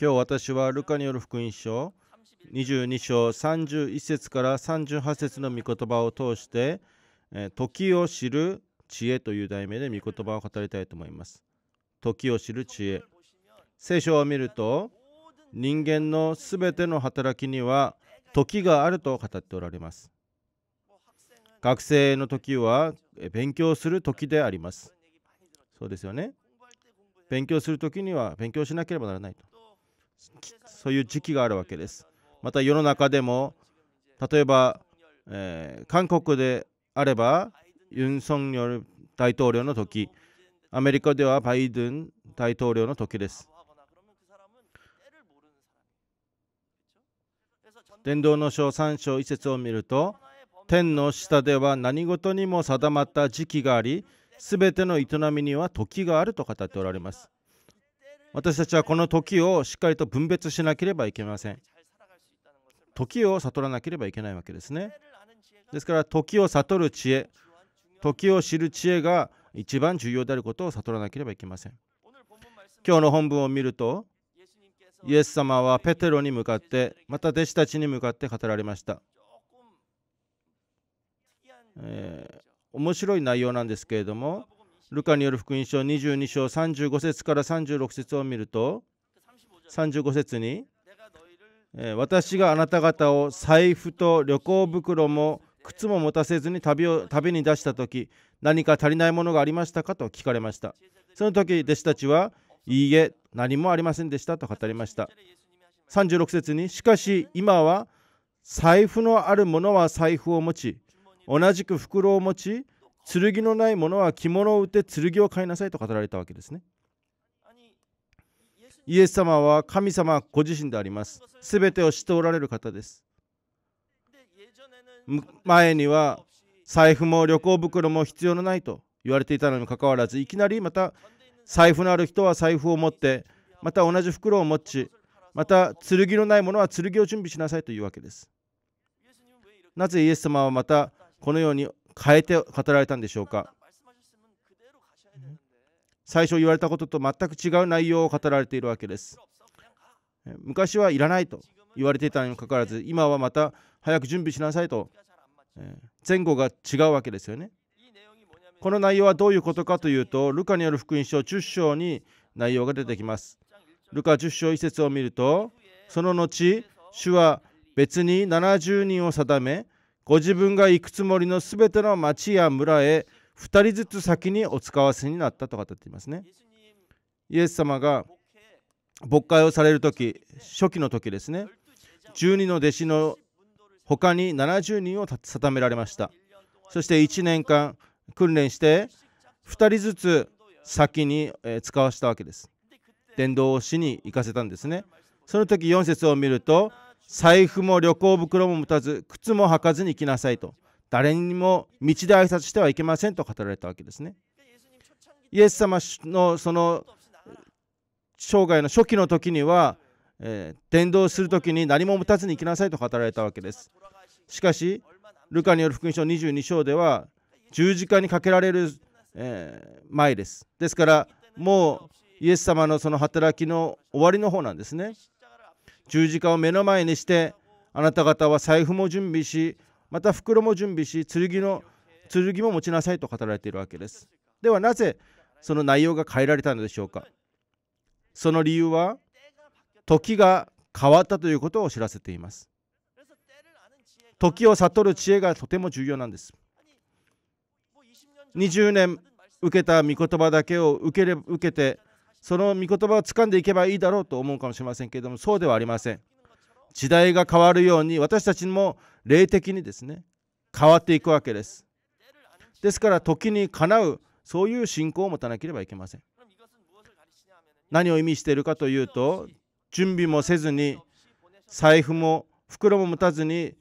今日私はルカによる福音書22章31節から38節の御言葉を通して時を知る知恵という題名で御言葉を語りたいと思います時を知る知恵聖書を見ると人間のすべての働きには時があると語っておられます学生の時は勉強する時でありますそうですよね勉強する時には勉強しなければならないとそういう時期があるわけですまた世の中でも例えば、えー、韓国であればユン・ソンヨル大統領の時アメリカではバイデン大統領の時です伝道の書3章1節を見ると天の下では何事にも定まった時期があり全ての営みには時があると語っておられます私たちはこの時をしっかりと分別しなければいけません時を悟らなければいけないわけですねですから時を悟る知恵時を知る知恵が一番重要であることを悟らなければいけません今日の本文を見るとイエス様はペテロに向かってまた弟子たちに向かって語られました、えー面白い内容なんですけれどもルカによる福音書22章35節から36節を見ると35節に私があなた方を財布と旅行袋も靴も持たせずに旅を旅に出した時何か足りないものがありましたかと聞かれましたその時弟子たちはいいえ何もありませんでしたと語りました36節にしかし今は財布のある者は財布を持ち同じく袋を持ち剣のない者は着物を売って剣を買いなさいと語られたわけですねイエス様は神様ご自身でありますすべてを知っておられる方です前には財布も旅行袋も必要のないと言われていたのにもかかわらずいきなりまた財布のある人は財布を持ってまた同じ袋を持ちまた剣のないものは剣を準備しなさいというわけですなぜイエス様はまたこのように変えて語られたんでしょうか最初言われたことと全く違う内容を語られているわけです昔はいらないと言われていたにもかかわらず今はまた早く準備しなさいと前後が違うわけですよねこの内容はどういうことかというとルカによる福音書10章に内容が出てきますルカ10章1節を見るとその後主は別に70人を定めご自分が行くつもりのすべての町や村へ2人ずつ先にお使わせになったと語っていますね。イエス様が牧会をされる時初期の時ですね12の弟子の他に70人を定められましたそして1年間訓練して2人ずつ先に使わせたわけです伝道をしに行かせたんですねその時4節を見ると財布も旅行袋も持たず靴も履かずに行きなさいと誰にも道で挨拶してはいけませんと語られたわけですねイエス様のその生涯の初期の時には、えー、伝道する時に何も持たずに行きなさいと語られたわけですしかしルカによる福音書22章では十字架にかけられる、えー、前ですですからもうイエス様のその働きの終わりの方なんですね十字架を目の前にしてあなた方は財布も準備しまた袋も準備し剣の剣も持ちなさいと語られているわけですではなぜその内容が変えられたのでしょうかその理由は時が変わったということを知らせています時を悟る知恵がとても重要なんです20年受けた御言葉だけを受けれ受けてその御言葉を掴んでいけばいいだろうと思うかもしれませんけれどもそうではありません時代が変わるように私たちも霊的にですね変わっていくわけですですから時にかなうそういう信仰を持たなければいけません何を意味しているかというと準備もせずに財布も袋も持たずに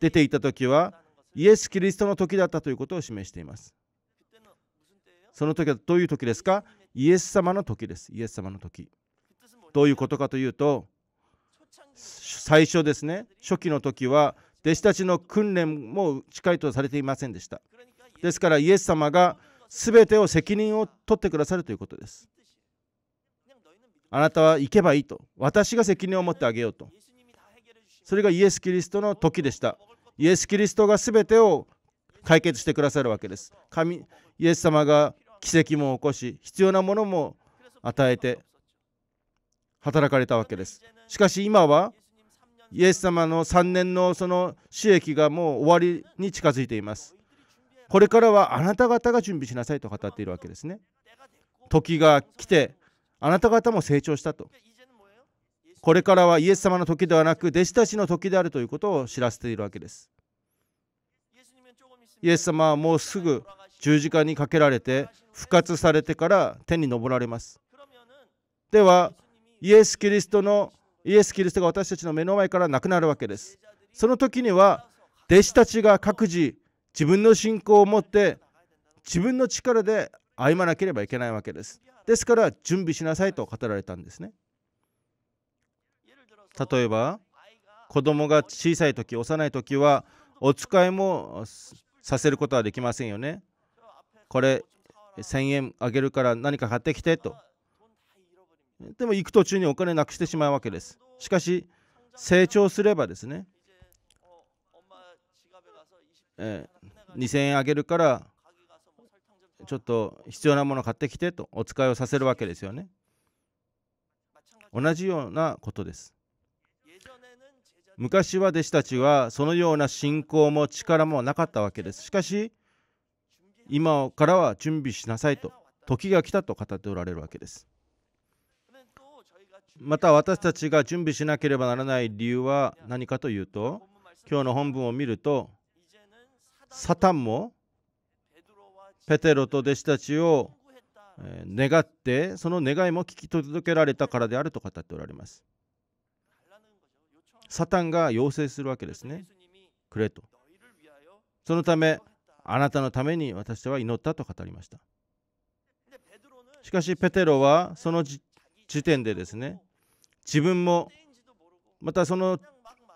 出ていた時はイエス・キリストの時だったということを示していますその時はどういう時ですかイエス様の時ですイエス様の時どういうことかというと最初ですね初期の時は弟子たちの訓練も近いとされていませんでしたですからイエス様が全てを責任を取ってくださるということですあなたは行けばいいと私が責任を持ってあげようとそれがイエス・キリストの時でしたイエス・キリストが全てを解決してくださるわけです神イエス様が奇跡も起こし必要なものも与えて働かれたわけですしかし今はイエス様の3年のその収益がもう終わりに近づいていますこれからはあなた方が準備しなさいと語っているわけですね時が来てあなた方も成長したとこれからはイエス様の時ではなく弟子たちの時であるということを知らせているわけですイエス様はもうすぐ十字架にかけられて復活されてから天に昇られますではイエス・キリストのイエス・キリストが私たちの目の前から亡くなるわけですその時には弟子たちが各自自分の信仰を持って自分の力で歩まなければいけないわけですですから準備しなさいと語られたんですね例えば子供が小さい時幼い時はお使いもさせることはできませんよねこれ1000円あげるから何か買ってきてとでも行く途中にお金なくしてしまうわけですしかし成長すればですね、え2000円あげるからちょっと必要なもの買ってきてとお使いをさせるわけですよね同じようなことです昔は弟子たちはそのような信仰も力もなかったわけですしかし今からは準備しなさいと時が来たと語っておられるわけですまた私たちが準備しなければならない理由は何かというと今日の本文を見るとサタンもペテロと弟子たちを願ってその願いも聞き届けられたからであると語っておられますサタンが要請するわけですねくれとそのためあなたのために私は祈ったと語りましたしかしペテロはその時点でですね自分もまたその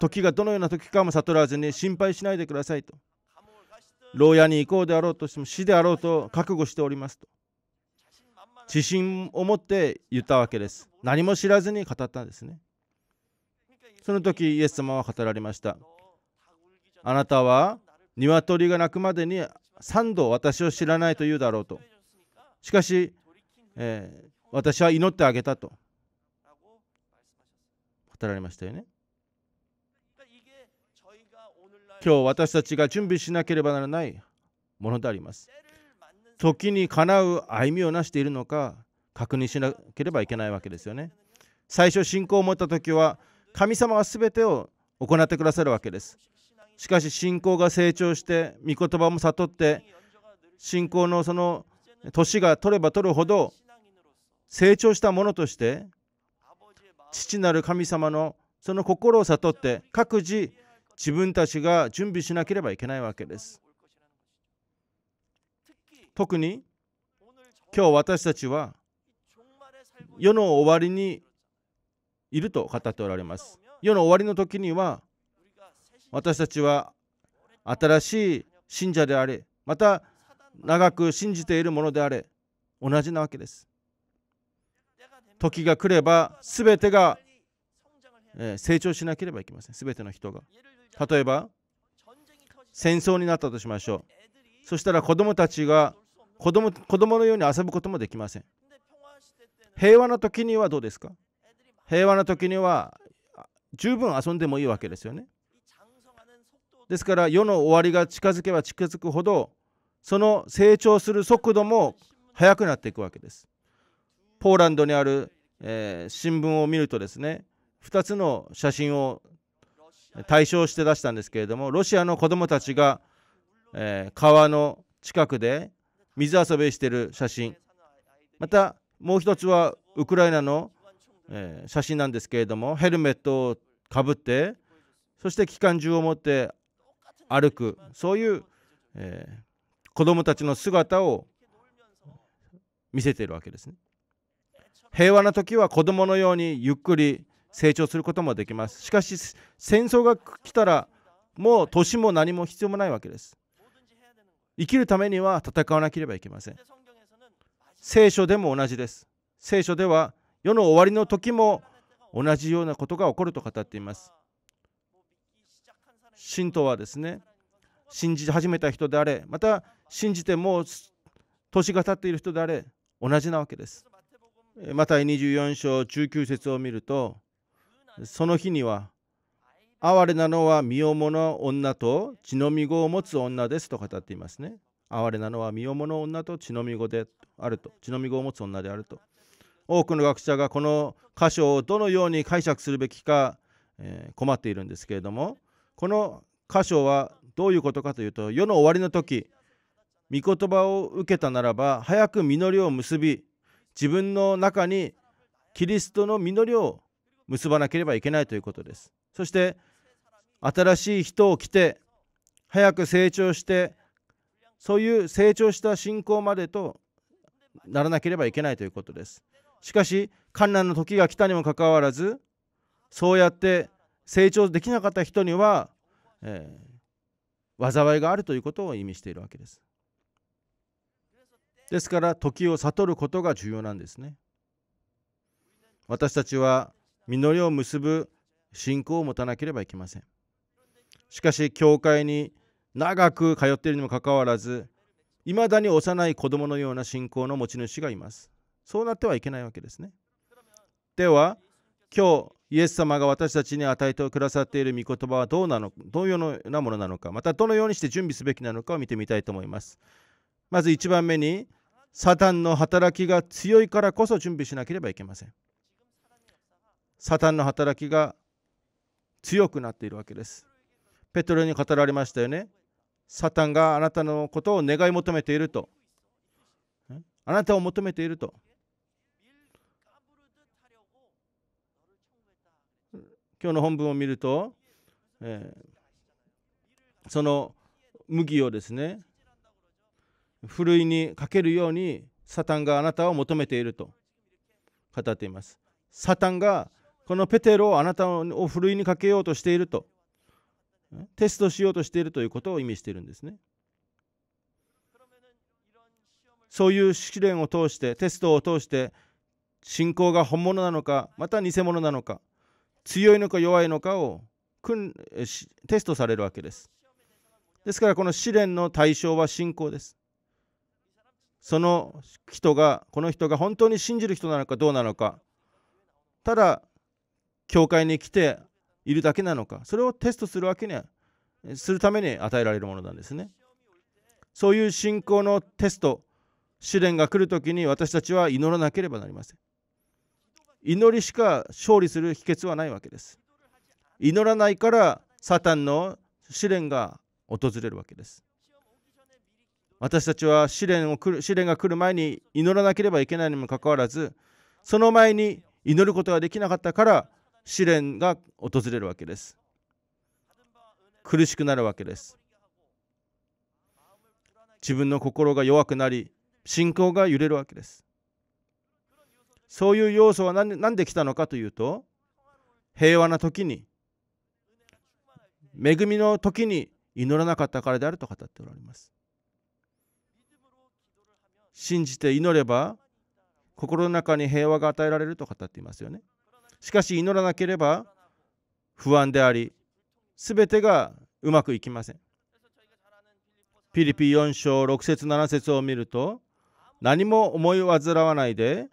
時がどのような時かも悟らずに心配しないでくださいと牢屋に行こうであろうとしても死であろうと覚悟しておりますと自信を持って言ったわけです何も知らずに語ったんですねその時イエス様は語られましたあなたは鶏が鳴くまでに3度私を知らないと言うだろうと。しかし、えー、私は祈ってあげたと。語られましたよね。今日私たちが準備しなければならないものであります。時にかなう歩みをなしているのか確認しなければいけないわけですよね。最初信仰を持った時は神様は全てを行ってくださるわけです。しかし信仰が成長して御言葉も悟って信仰のその年が取れば取るほど成長したものとして父なる神様のその心を悟って各自自分たちが準備しなければいけないわけです。特に今日私たちは世の終わりにいると語っておられます。世の終わりの時には私たちは新しい信者であれまた長く信じているものであれ同じなわけです時が来れば全てが成長しなければいけません全ての人が例えば戦争になったとしましょうそしたら子供たちが子供子供のように遊ぶこともできません平和な時にはどうですか平和な時には十分遊んでもいいわけですよねですから世の終わりが近づけば近づくほどその成長する速度も速くなっていくわけです。ポーランドにある、えー、新聞を見るとですね2つの写真を対象して出したんですけれどもロシアの子どもたちが、えー、川の近くで水遊びしている写真またもう一つはウクライナの、えー、写真なんですけれどもヘルメットをかぶってそして機関銃を持って歩くそういう、えー、子供たちの姿を見せているわけですね平和な時は子供のようにゆっくり成長することもできますしかし戦争が来たらもう年も何も必要もないわけです生きるためには戦わなければいけません聖書でも同じです聖書では世の終わりの時も同じようなことが起こると語っています信徒はですね信じ始めた人であれまた信じてもう年が経っている人であれ同じなわけです。また24章19節を見るとその日には哀れなのは身もの女と血のみ子を持つ女ですと語っていますね。哀れなのは身もの女と血のみ子であると血のみ子を持つ女であると。多くの学者がこの箇所をどのように解釈するべきか、え困っているんですけれどもこの箇所はどういうことかというと世の終わりの時御言葉を受けたならば早く実りを結び自分の中にキリストの実りを結ばなければいけないということですそして新しい人を着て早く成長してそういう成長した信仰までとならなければいけないということですしかし観難の時が来たにもかかわらずそうやって成長できなかった人には、えー、災いがあるということを意味しているわけです。ですから時を悟ることが重要なんですね。私たちは実りを結ぶ信仰を持たなければいけません。しかし教会に長く通っているにもかかわらずいまだに幼い子供のような信仰の持ち主がいます。そうなってはいけないわけですね。では今日イエス様が私たちに与えてくださっている御言葉はどうなのどうようなものなのかまたどのようにして準備すべきなのかを見てみたいと思いますまず1番目にサタンの働きが強いからこそ準備しなければいけませんサタンの働きが強くなっているわけですペトロに語られましたよねサタンがあなたのことを願い求めているとあなたを求めていると今日の本文を見ると、えー、その麦をですねふるいにかけるようにサタンがあなたを求めていると語っています。サタンがこのペテロをあなたをふるいにかけようとしているとテストしようとしているということを意味しているんですね。そういう試練を通してテストを通して信仰が本物なのかまた偽物なのか強いのか弱いのかをテストされるわけです。ですからこの試練の対象は信仰です。その人が、この人が本当に信じる人なのかどうなのか、ただ、教会に来ているだけなのか、それをテストするわけには、するために与えられるものなんですね。そういう信仰のテスト、試練が来るときに私たちは祈らなければなりません。祈りしか勝利する秘訣はないわけです。祈らないからサタンの試練が訪れるわけです。私たちは試練を試練が来る前に祈らなければいけないにもかかわらず、その前に祈ることができなかったから試練が訪れるわけです。苦しくなるわけです。自分の心が弱くなり、信仰が揺れるわけです。そういう要素は何で来たのかというと平和な時に恵みの時に祈らなかったからであると語っておられます信じて祈れば心の中に平和が与えられると語っていますよねしかし祈らなければ不安であり全てがうまくいきませんピリピ4章6節7節を見ると何も思い煩わないで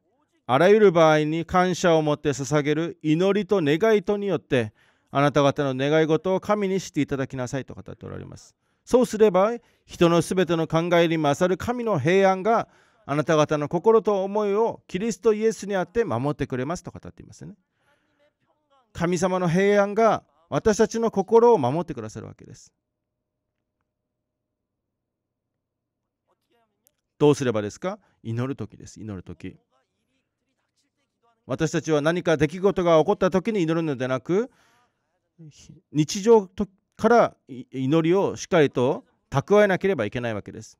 あらゆる場合に感謝を持って捧げる祈りと願いとによってあなた方の願い事を神にしていただきなさいと語っておられますそうすれば人のすべての考えに勝る神の平安があなた方の心と思いをキリストイエスにあって守ってくれますと語っていますね神様の平安が私たちの心を守ってくださるわけですどうすればですか祈る時です祈る時私たちは何か出来事が起こった時に祈るのではなく日常から祈りをしっかりと蓄えなければいけないわけです。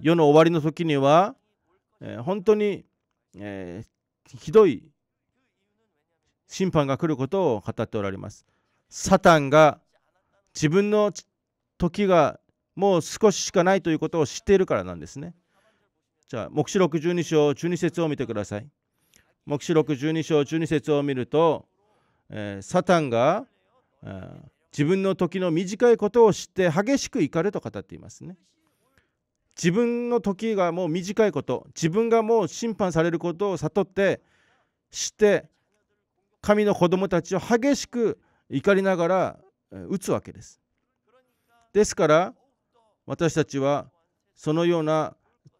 世の終わりの時には本当に、えひどい審判が来ることを語っておられます。サタンが自分の時がもう少ししかないということを知っているからなんですね。じゃあ、黙示録12章12節を見てください。黙示録12章12節を見ると、えー、サタンが、えー、自分の時の短いことを知って激しく怒ると語っていますね。自分の時がもう短いこと自分がもう審判されることを悟って知って神の子供たちを激しく怒りながら打つわけです。ですから私たちはそのような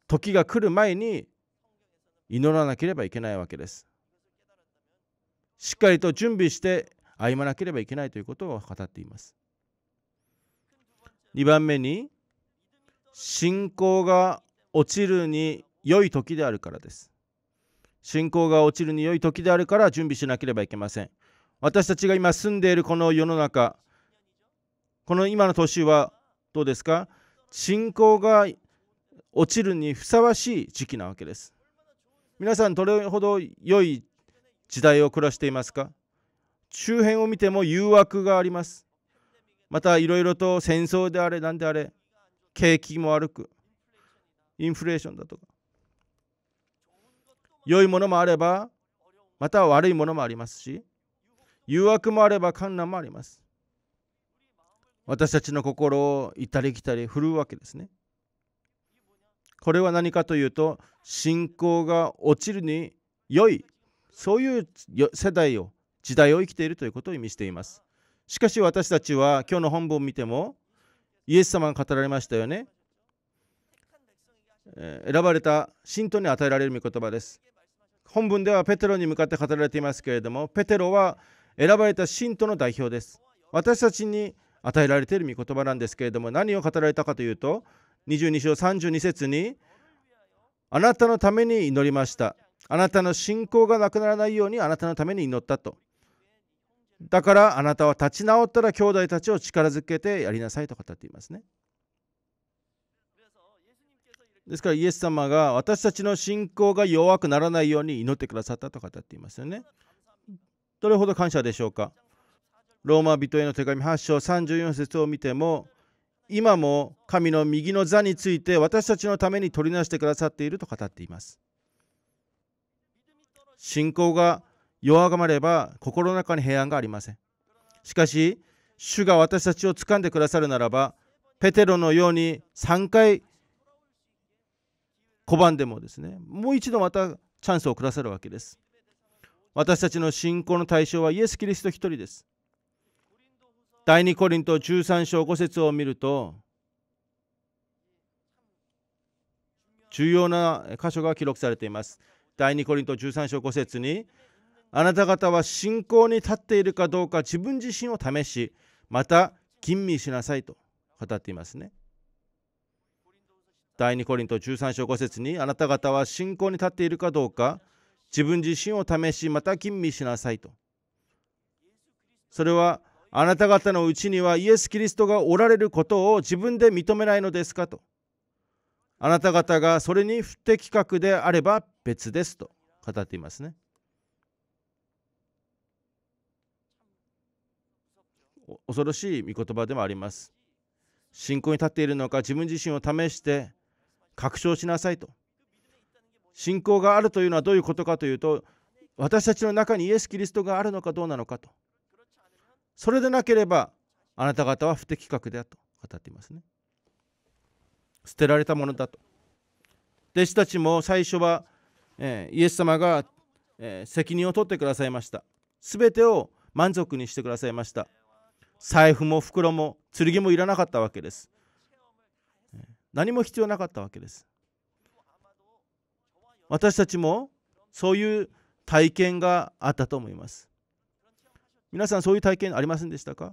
時が来る前に祈らなければいけないわけです。しっかりと準備して歩まなければいけないということを語っています。2番目に信仰が落ちるに良い時であるからです。信仰が落ちるに良い時であるから準備しなければいけません。私たちが今住んでいるこの世の中、この今の年はどうですか信仰が落ちるにふさわしい時期なわけです。皆さんどれほど良い時代を暮らしていますか周辺を見ても誘惑があります。またいろいろと戦争であれ何であれ景気も悪くインフレーションだとか良いものもあればまた悪いものもありますし誘惑もあれば観難もあります私たちの心を行ったり来たり振るうわけですねこれは何かというと信仰が落ちるに良いそういう世代を時代を生きているということを意味していますしかし私たちは今日の本文を見てもイエス様が語られましたよね選ばれた信徒に与えられる御言葉です本文ではペテロに向かって語られていますけれどもペテロは選ばれた信徒の代表です私たちに与えられている御言葉なんですけれども何を語られたかというと22章32節にあなたのために祈りましたあなたの信仰がなくならないようにあなたのために祈ったとだからあなたは立ち直ったら兄弟たちを力づけてやりなさいと語っていますねですからイエス様が私たちの信仰が弱くならないように祈ってくださったと語っていますよねどれほど感謝でしょうかローマ人への手紙8章34節を見ても今も神の右の座について私たちのために取りなしてくださっていると語っています信仰が弱まれば心の中に平安がありませんしかし主が私たちを掴んでくださるならばペテロのように3回拒んでもですねもう一度またチャンスをくださるわけです私たちの信仰の対象はイエス・キリスト1人です第2コリント13章5節を見ると重要な箇所が記録されています。第2コリント13章5節にあなた方は信仰に立っているかどうか自分自身を試しまた吟味しなさいと語っていますね。第2コリント13章5節にあなた方は信仰に立っているかどうか自分自身を試しまた吟味しなさいと。それはあなた方のうちにはイエス・キリストがおられることを自分で認めないのですかと。あなた方がそれに不適格であれば別ですと語っていますね。恐ろしい御言葉でもあります。信仰に立っているのか自分自身を試して確証しなさいと。信仰があるというのはどういうことかというと私たちの中にイエス・キリストがあるのかどうなのかと。それでなければあなた方は不適格だと語っていますね捨てられたものだと弟子たちも最初は、えー、イエス様が、えー、責任を取ってくださいました全てを満足にしてくださいました財布も袋も剣もいらなかったわけです何も必要なかったわけです私たちもそういう体験があったと思います皆さんそういう体験ありませんでしたか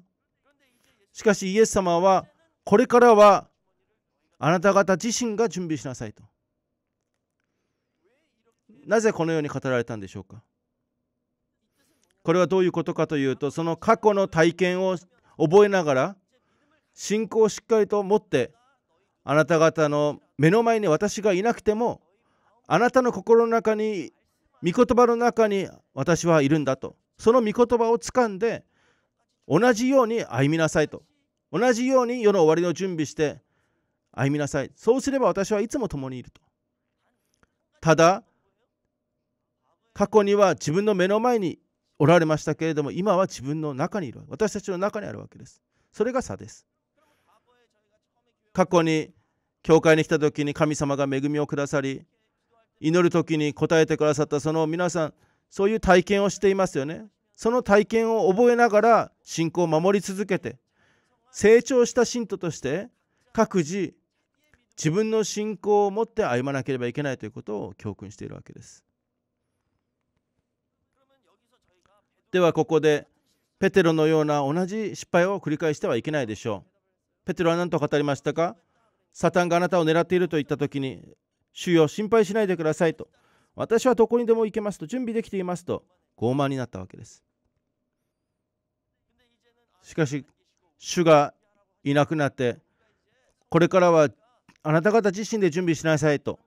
しかしイエス様はこれからはあなた方自身が準備しなさいと。なぜこのように語られたんでしょうかこれはどういうことかというとその過去の体験を覚えながら信仰をしっかりと持ってあなた方の目の前に私がいなくてもあなたの心の中に御言葉の中に私はいるんだとその御言葉を掴んで同じように歩みなさいと同じように世の終わりの準備して歩みなさいそうすれば私はいつも共にいるとただ過去には自分の目の前におられましたけれども今は自分の中にいる私たちの中にあるわけですそれが差です過去に教会に来た時に神様が恵みをくださり祈る時に答えてくださったその皆さんそういう体験をしていますよねその体験を覚えながら信仰を守り続けて成長した信徒として各自自分の信仰を持って歩まなければいけないということを教訓しているわけですではここでペテロのような同じ失敗を繰り返してはいけないでしょうペテロは何と語りましたかサタンがあなたを狙っていると言った時に主よ心配しないでくださいと私はどこにでも行けますと準備できていますと傲慢になったわけですしかし主がいなくなってこれからはあなた方自身で準備しなさいと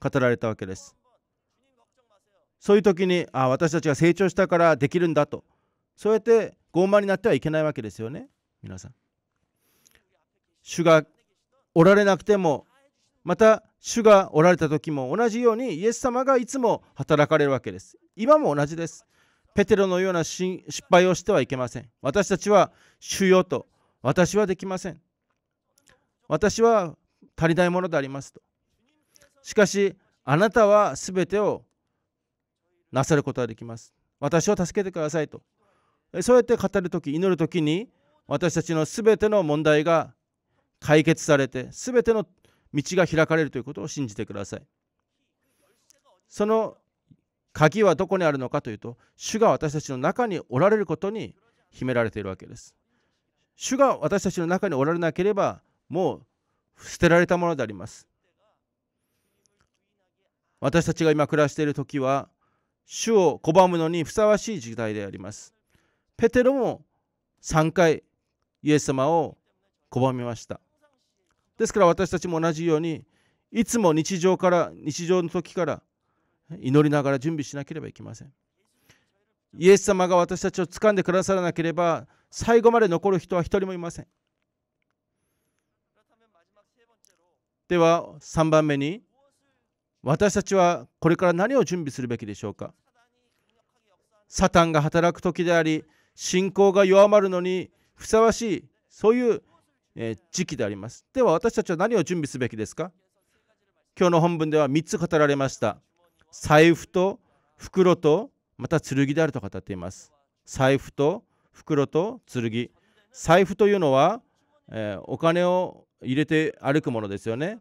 語られたわけですそういう時にあ私たちが成長したからできるんだとそうやって傲慢になってはいけないわけですよね皆さん主がおられなくてもまた主がおられた時も同じようにイエス様がいつも働かれるわけです。今も同じです。ペテロのような失敗をしてはいけません。私たちは主よと私はできません。私は足りないものでありますと。しかしあなたは全てをなさることができます。私を助けてくださいと。そうやって語るとき、祈るときに私たちの全ての問題が解決されて全ての道が開かれるということを信じてくださいその鍵はどこにあるのかというと主が私たちの中におられることに秘められているわけです主が私たちの中におられなければもう捨てられたものであります私たちが今暮らしている時は主を拒むのにふさわしい時代でありますペテロも3回イエス様を拒みましたですから私たちも同じようにいつも日常から日常の時から祈りながら準備しなければいけませんイエス様が私たちを掴んでくださらなければ最後まで残る人は一人もいませんでは3番目に私たちはこれから何を準備するべきでしょうかサタンが働く時であり信仰が弱まるのにふさわしいそういうえ時期であります。では私たちは何を準備すべきですか今日の本文では3つ語られました。財布と袋とまた剣であると語っています。財布と袋と剣。財布というのは、えお金を入れて歩くものですよね。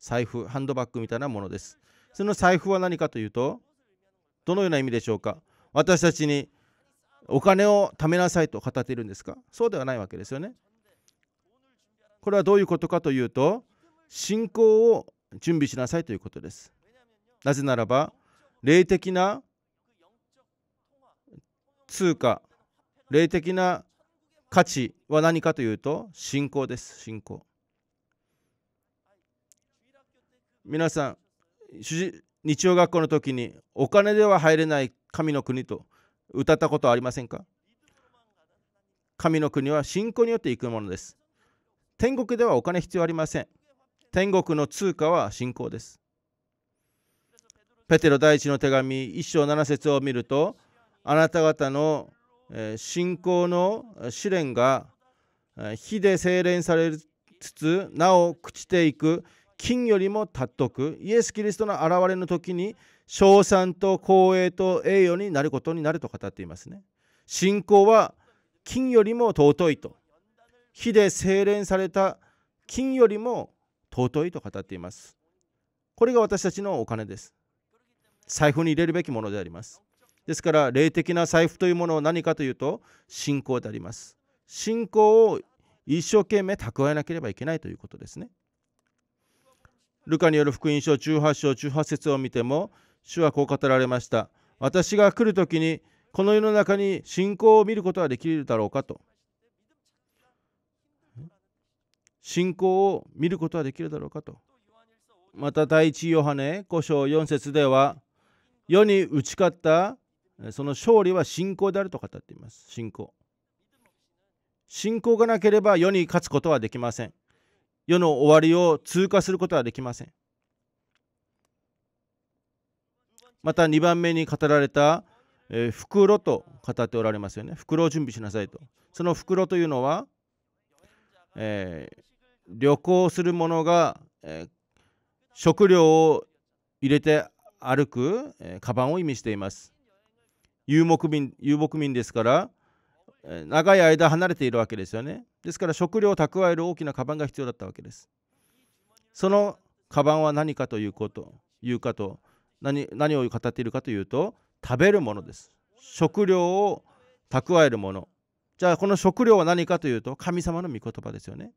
財布、ハンドバッグみたいなものです。その財布は何かというと、どのような意味でしょうか私たちにお金を貯めなさいと語っているんですかそうではないわけですよね。これはどういうことかというと信仰を準備しなさいということです。なぜならば霊的な通貨霊的な価値は何かというと信仰です信仰皆さん日曜学校の時にお金では入れない神の国と歌ったことはありませんか神の国は信仰によって行くものです。天国ではお金必要ありません。天国の通貨は信仰です。ペテロ第一の手紙1章7節を見ると、あなた方の信仰の試練が火で精錬されつつ、なお朽ちていく金よりも尊く、イエス・キリストの現れの時に賞賛と光栄と栄誉になることになると語っていますね。信仰は金よりも尊いと、火で精錬された金よりも尊いと語っています。これが私たちのお金です。財布に入れるべきものであります。ですから、霊的な財布というものは何かというと、信仰であります。信仰を一生懸命蓄えなければいけないということですね。ルカによる福音書18章18節を見ても、主はこう語られました。私が来る時にこの世の中に信仰を見ることはできるだろうかと。信仰を見ることはできるだろうかと。また第一ヨハネ5章4節では世に打ち勝ったその勝利は信仰であると語っています。信仰。信仰がなければ世に勝つことはできません。世の終わりを通過することはできません。また2番目に語られた、えー、袋と語っておられますよね袋を準備しなさいとその袋というのは、えー、旅行する者が、えー、食料を入れて歩く、えー、カバンを意味しています遊牧民遊牧民ですから、え長い間離れているわけですよねですから食料を蓄える大きなカバンが必要だったわけですそのカバンは何かということ言うかと何何を語っているかというと食べるものです食料を蓄えるものじゃあこの食料は何かというと神様の御言葉ですよね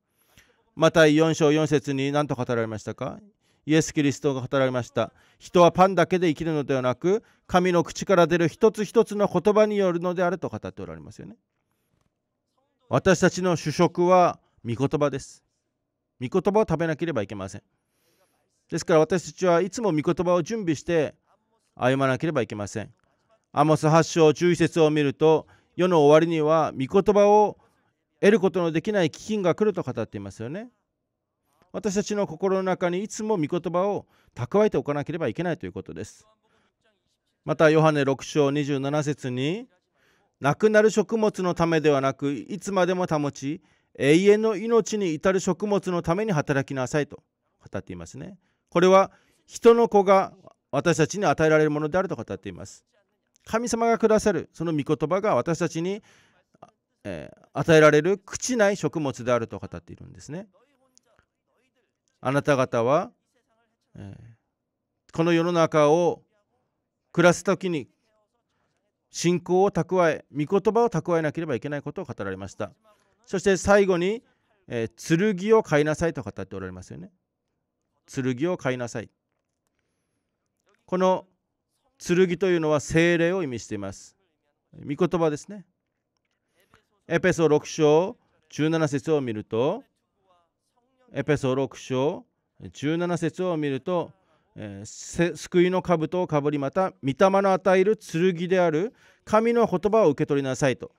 また4章4節に何と語られましたかイエス・キリストが語られました人はパンだけで生きるのではなく神の口から出る一つ一つの言葉によるのであると語っておられますよね私たちの主食は御言葉です御言葉を食べなければいけませんですから私たちはいつも御言葉を準備して歩まなければいけません。アモス8章11節を見ると世の終わりには御言葉を得ることのできない飢饉が来ると語っていますよね。私たちの心の中にいつも御言葉を蓄えておかなければいけないということです。またヨハネ6章27節になくなる食物のためではなくいつまでも保ち永遠の命に至る食物のために働きなさいと語っていますね。これは人の子が私たちに与えられるものであると語っています。神様がくださるその御言葉が私たちに、えー、与えられる朽ちない食物であると語っているんですね。あなた方は、えー、この世の中を暮らす時に信仰を蓄え、御言葉を蓄えなければいけないことを語られました。そして最後に、えー、剣を買いなさいと語っておられますよね。剣を買いなさい。この剣というのは精霊を意味しています。御言葉ですね。エペソ6章17節を見ると、エペソ6章17節を見ると、えー、救いの兜をかぶりまた御霊の与える剣である神の言葉を受け取りなさいと。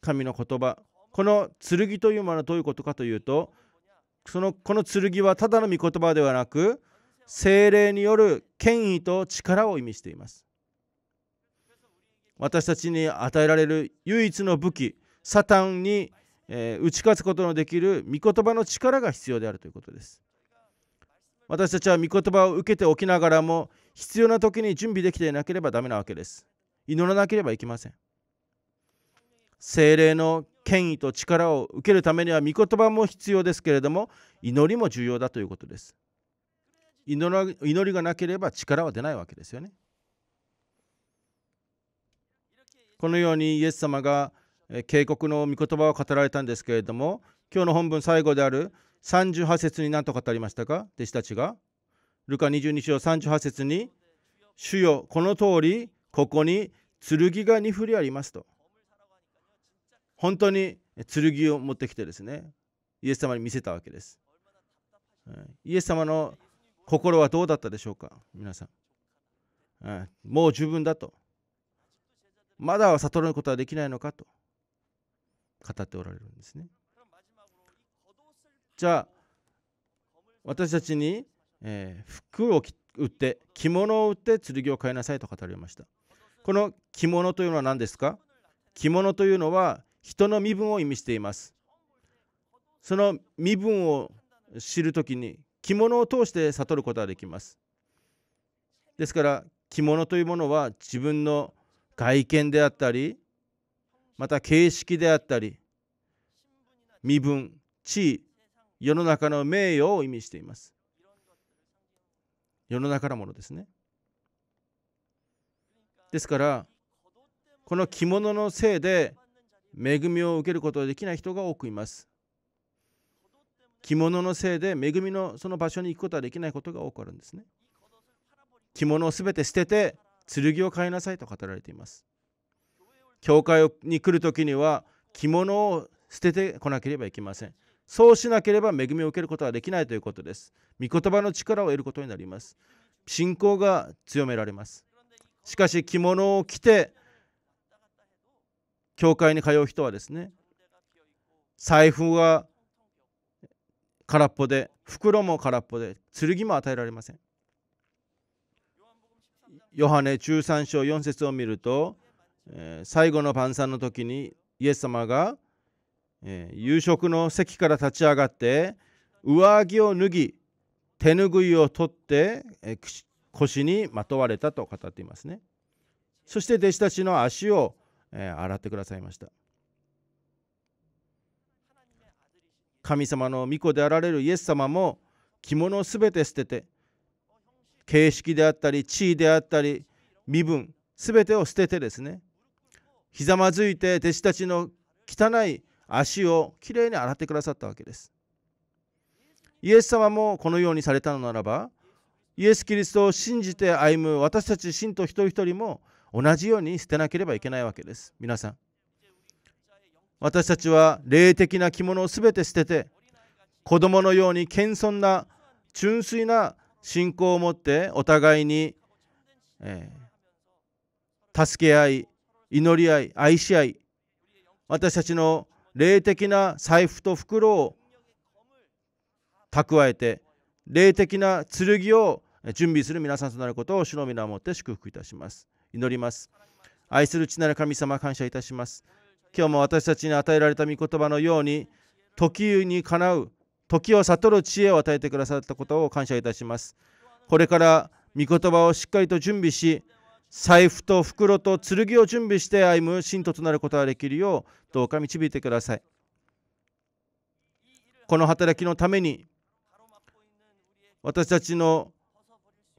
神の言葉この剣というものはどういうことかというとそのこの剣はただの御言葉ではなく精霊による権威と力を意味しています私たちに与えられる唯一の武器サタンに、え打ち勝つことのできる御言葉の力が必要であるということです私たちは御言葉を受けておきながらも必要な時に準備できていなければダメなわけです祈らなければいけません精霊の権威と力を受けるためには御言葉も必要ですけれども祈りも重要だということです祈りがなければ力は出ないわけですよねこのようにイエス様が警告の御言葉を語られたんですけれども今日の本文最後である38節に何と語りましたか弟子たちがルカ22章38節に「主よこの通りここに剣が2振りあります」と本当に剣を持ってきてですねイエス様に見せたわけです、イエス様の心はどうだったでしょうか皆さん、ん、もう十分だとまだは悟ることはできないのかと語っておられるんですねじゃあ私たちに、えー、服を売って着物を売って剣を買いなさいと語りましたこの着物というのは何ですか着物というのは人の身分を意味していますその身分を知るときに着物を通して悟ることができますですから着物というものは自分の外見であったりまた形式であったり身分地位世の中の名誉を意味しています世の中のものですねですからこの着物のせいで恵みを受けることができない人が多くいます着物のせいで恵みのその場所に行くことはできないことが多くあるんですね着物を全て捨てて剣を買いなさいと語られています教会に来る時には着物を捨ててこなければいけませんそうしなければ恵みを受けることはできないということです御言葉の力を得ることになります信仰が強められますしかし着物を着て教会に通う人はですね財布は空っぽで袋も空っぽで剣も与えられませんヨハネ13章4節を見ると、えー、最後の晩餐の時にイエス様が、えー、夕食の席から立ち上がって上着を脱ぎ手ぬぐいを取って、えー、腰にまとわれたと語っていますねそして弟子たちの足をえ洗ってくださいました神様の御子であられるイエス様も着物をすべて捨てて形式であったり地位であったり身分すべてを捨ててですねひざまずいて弟子たちの汚い足をきれいに洗ってくださったわけですイエス様もこのようにされたのならばイエス・キリストを信じて歩む私たち信徒一人一人も同じように捨てなければいけないわけです。皆さん。私たちは霊的な着物を全て捨てて、子供のように謙遜な、純粋な信仰を持って、お互いに、えー、助け合い、祈り合い、愛し合い、私たちの霊的な財布と袋を蓄えて、霊的な剣を準備する皆さんとなることを主の皆をもって祝福いたします。祈ります。愛する父なる神様、感謝いたします。今日も私たちに与えられた御言葉のように、時にかなう、時を悟る知恵を与えてくださったことを感謝いたします。これから御言葉をしっかりと準備し、財布と袋と剣を準備して歩む信徒となることができるよう、どうか導いてください。この働きのために、私たちの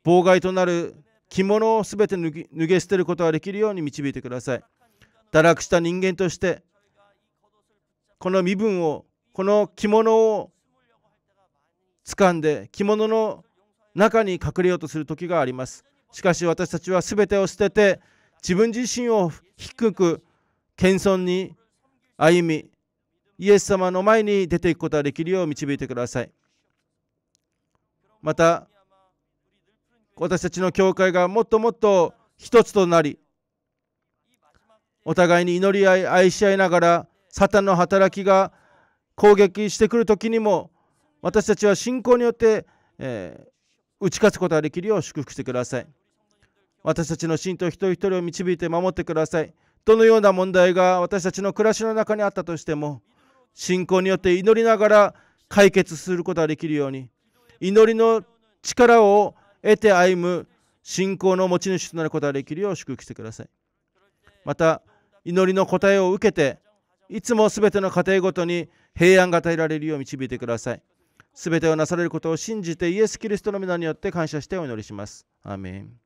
妨害となる着物を全て脱げ捨てることができるように導いてください堕落した人間としてこの身分をこの着物を掴んで着物の中に隠れようとする時がありますしかし私たちは全てを捨てて自分自身を低く謙遜に歩みイエス様の前に出ていくことができるよう導いてくださいまた私たちの教会がもっともっと一つとなりお互いに祈り合い愛し合いながらサタンの働きが攻撃してくる時にも私たちは信仰によって、えー、打ち勝つことができるよう祝福してください私たちの信徒一人一人を導いて守ってくださいどのような問題が私たちの暮らしの中にあったとしても信仰によって祈りながら解決することができるように祈りの力を得て歩む信仰の持ち主となることができるよう祝福してください。また、祈りの答えを受けて、いつもすべての家庭ごとに平安が与えられるよう導いてください。すべてをなされることを信じて、イエス・キリストの皆によって感謝してお祈りします。アメン